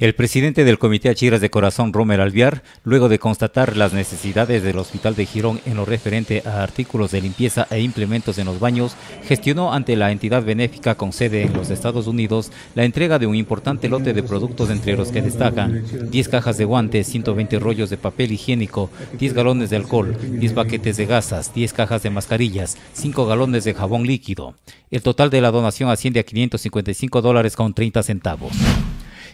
El presidente del Comité Achiras de Corazón, Romer Alviar, luego de constatar las necesidades del Hospital de Girón en lo referente a artículos de limpieza e implementos en los baños, gestionó ante la entidad benéfica con sede en los Estados Unidos la entrega de un importante lote de productos entre los que destacan 10 cajas de guantes, 120 rollos de papel higiénico, 10 galones de alcohol, 10 paquetes de gasas, 10 cajas de mascarillas, 5 galones de jabón líquido. El total de la donación asciende a 555 dólares con 30 centavos.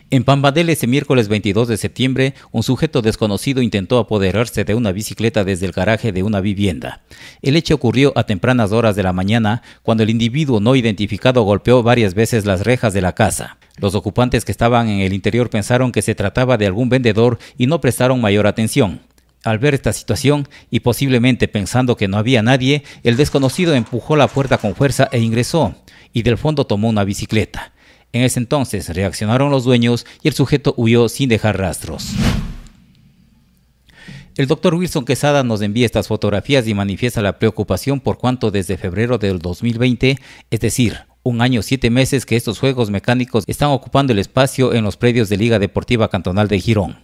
En Pambadel, ese miércoles 22 de septiembre, un sujeto desconocido intentó apoderarse de una bicicleta desde el garaje de una vivienda. El hecho ocurrió a tempranas horas de la mañana, cuando el individuo no identificado golpeó varias veces las rejas de la casa. Los ocupantes que estaban en el interior pensaron que se trataba de algún vendedor y no prestaron mayor atención. Al ver esta situación y posiblemente pensando que no había nadie, el desconocido empujó la puerta con fuerza e ingresó, y del fondo tomó una bicicleta. En ese entonces reaccionaron los dueños y el sujeto huyó sin dejar rastros. El doctor Wilson Quesada nos envía estas fotografías y manifiesta la preocupación por cuanto desde febrero del 2020, es decir, un año siete meses que estos juegos mecánicos están ocupando el espacio en los predios de Liga Deportiva Cantonal de Girón.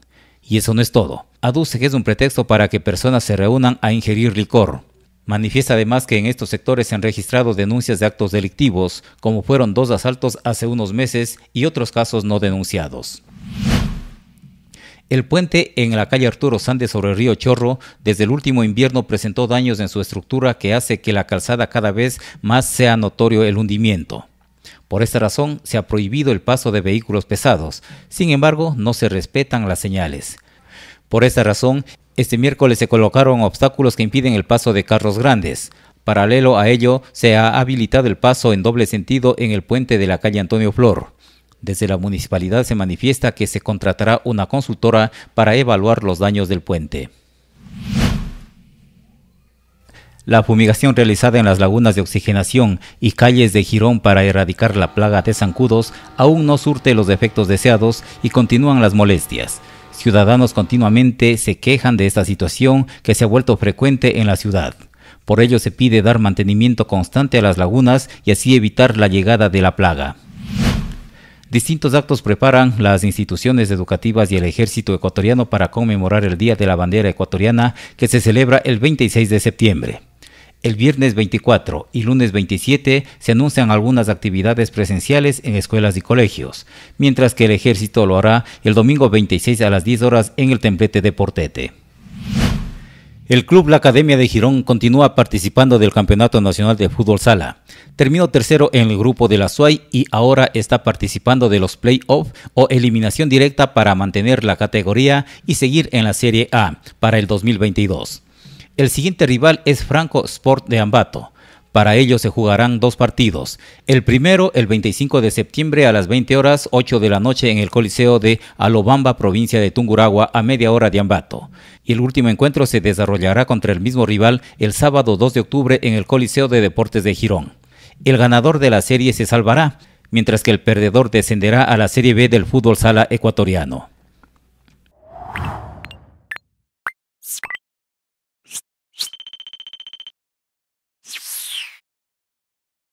Y eso no es todo. Aduce que es un pretexto para que personas se reúnan a ingerir licor, Manifiesta además que en estos sectores se han registrado denuncias de actos delictivos, como fueron dos asaltos hace unos meses y otros casos no denunciados. El puente en la calle Arturo Sández sobre el río Chorro desde el último invierno presentó daños en su estructura que hace que la calzada cada vez más sea notorio el hundimiento. Por esta razón se ha prohibido el paso de vehículos pesados, sin embargo no se respetan las señales. Por esta razón, este miércoles se colocaron obstáculos que impiden el paso de carros grandes. Paralelo a ello, se ha habilitado el paso en doble sentido en el puente de la calle Antonio Flor. Desde la municipalidad se manifiesta que se contratará una consultora para evaluar los daños del puente. La fumigación realizada en las lagunas de oxigenación y calles de Girón para erradicar la plaga de zancudos aún no surte los efectos deseados y continúan las molestias. Ciudadanos continuamente se quejan de esta situación que se ha vuelto frecuente en la ciudad. Por ello se pide dar mantenimiento constante a las lagunas y así evitar la llegada de la plaga. Distintos actos preparan las instituciones educativas y el ejército ecuatoriano para conmemorar el Día de la Bandera Ecuatoriana que se celebra el 26 de septiembre. El viernes 24 y lunes 27 se anuncian algunas actividades presenciales en escuelas y colegios, mientras que el ejército lo hará el domingo 26 a las 10 horas en el templete de Portete. El club La Academia de Girón continúa participando del Campeonato Nacional de Fútbol Sala. Terminó tercero en el grupo de la Suai y ahora está participando de los playoffs o eliminación directa para mantener la categoría y seguir en la Serie A para el 2022. El siguiente rival es Franco Sport de Ambato. Para ello se jugarán dos partidos. El primero, el 25 de septiembre a las 20 horas 8 de la noche en el Coliseo de Alobamba, provincia de Tunguragua, a media hora de Ambato. Y el último encuentro se desarrollará contra el mismo rival el sábado 2 de octubre en el Coliseo de Deportes de Girón. El ganador de la serie se salvará, mientras que el perdedor descenderá a la Serie B del fútbol sala ecuatoriano.